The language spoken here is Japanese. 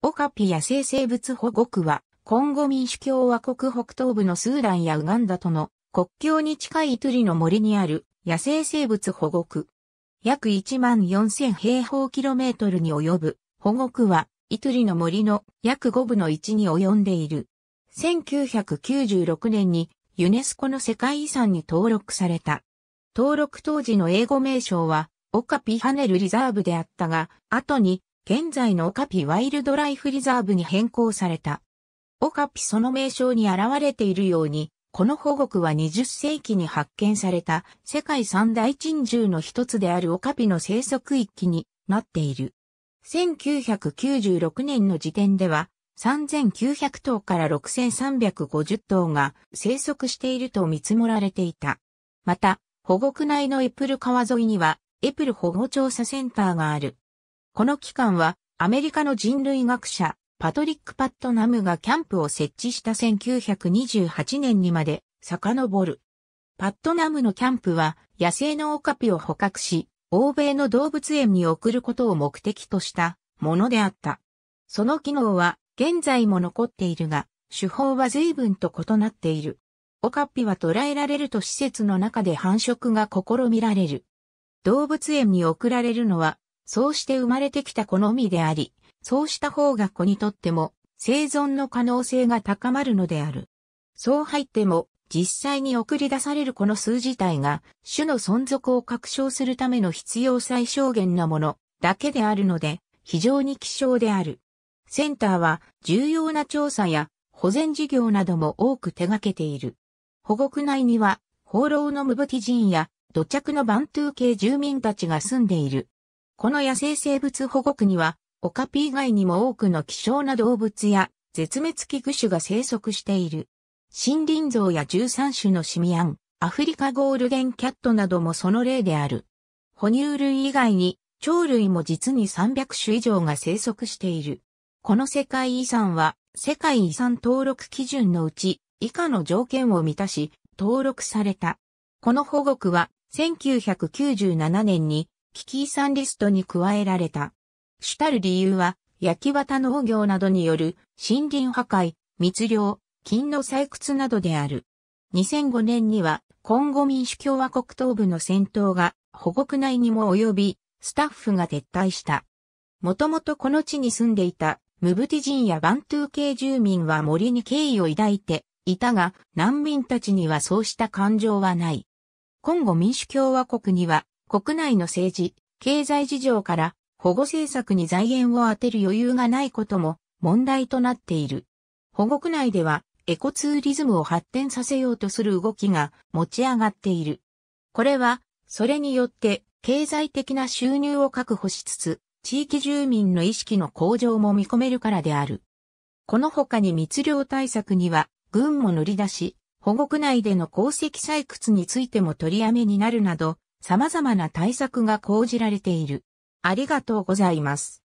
オカピ野生生物保護区は、コンゴ民主共和国北東部のスーダンやウガンダとの国境に近いイトゥリの森にある野生生物保護区。約1万4000平方キロメートルに及ぶ保護区は、イトゥリの森の約5分の1に及んでいる。1996年にユネスコの世界遺産に登録された。登録当時の英語名称は、オカピハネルリザーブであったが、後に現在のオカピワイルドライフリザーブに変更された。オカピその名称に現れているように、この保護区は20世紀に発見された世界三大珍獣の一つであるオカピの生息域になっている。1996年の時点では3900頭から6350頭が生息していると見積もられていた。また、保護区内のエプル川沿いにはエプル保護調査センターがある。この期間は、アメリカの人類学者、パトリック・パットナムがキャンプを設置した1928年にまで遡る。パットナムのキャンプは野生のオカピを捕獲し、欧米の動物園に送ることを目的としたものであった。その機能は現在も残っているが、手法は随分と異なっている。オカピは捕らえられると施設の中で繁殖が試みられる。動物園に送られるのはそうして生まれてきた好みであり、そうした方が子にとっても生存の可能性が高まるのである。そう入っても実際に送り出されるこの数自体が種の存続を確証するための必要最小限なものだけであるので非常に希少である。センターは重要な調査や保全事業なども多く手掛けている。保護区内には放浪のムブティ人や土着のバントゥー系住民たちが住んでいる。この野生生物保護区には、オカピ以外にも多くの希少な動物や絶滅危惧種が生息している。森林像や13種のシミアン、アフリカゴールデンキャットなどもその例である。哺乳類以外に、鳥類も実に300種以上が生息している。この世界遺産は、世界遺産登録基準のうち、以下の条件を満たし、登録された。この保護区は、1997年に危機遺産リストに加えられた。主たる理由は、焼き綿農業などによる森林破壊、密漁、金の採掘などである。2005年には、コンゴ民主共和国東部の戦闘が保国内にも及び、スタッフが撤退した。もともとこの地に住んでいたムブティ人やバントゥー系住民は森に敬意を抱いていたが、難民たちにはそうした感情はない。コンゴ民主共和国には国内の政治、経済事情から保護政策に財源を当てる余裕がないことも問題となっている。保護区内ではエコツーリズムを発展させようとする動きが持ち上がっている。これは、それによって経済的な収入を確保しつつ、地域住民の意識の向上も見込めるからである。この他に密漁対策には、軍も乗り出し、保護区内での鉱石採掘についても取りやめになるなど、様々な対策が講じられている。ありがとうございます。